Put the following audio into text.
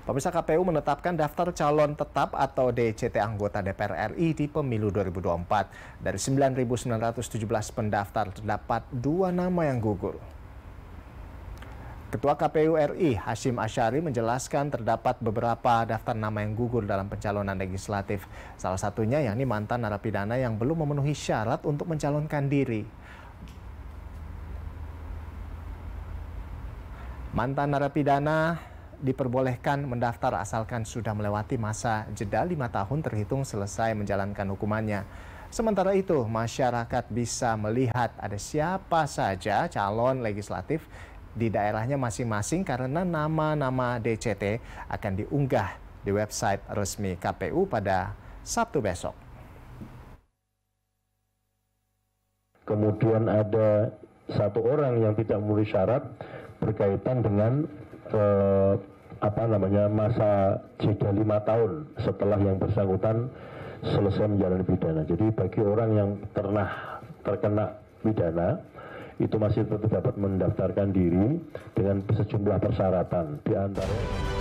Pemirsa KPU menetapkan daftar calon tetap atau DCT anggota DPR RI di pemilu 2024. Dari 9.917 pendaftar terdapat dua nama yang gugur. Ketua KPU RI Hashim Ashari menjelaskan terdapat beberapa daftar nama yang gugur dalam pencalonan legislatif. Salah satunya yakni mantan narapidana yang belum memenuhi syarat untuk mencalonkan diri. Mantan narapidana diperbolehkan mendaftar asalkan sudah melewati masa jeda lima tahun terhitung selesai menjalankan hukumannya. Sementara itu, masyarakat bisa melihat ada siapa saja calon legislatif di daerahnya masing-masing karena nama-nama DCT akan diunggah di website resmi KPU pada Sabtu besok. Kemudian ada satu orang yang tidak memenuhi syarat berkaitan dengan ke apa namanya masa jeda lima tahun setelah yang bersangkutan selesai menjalani pidana. Jadi bagi orang yang pernah terkena pidana itu masih tetap dapat mendaftarkan diri dengan sejumlah persyaratan di antara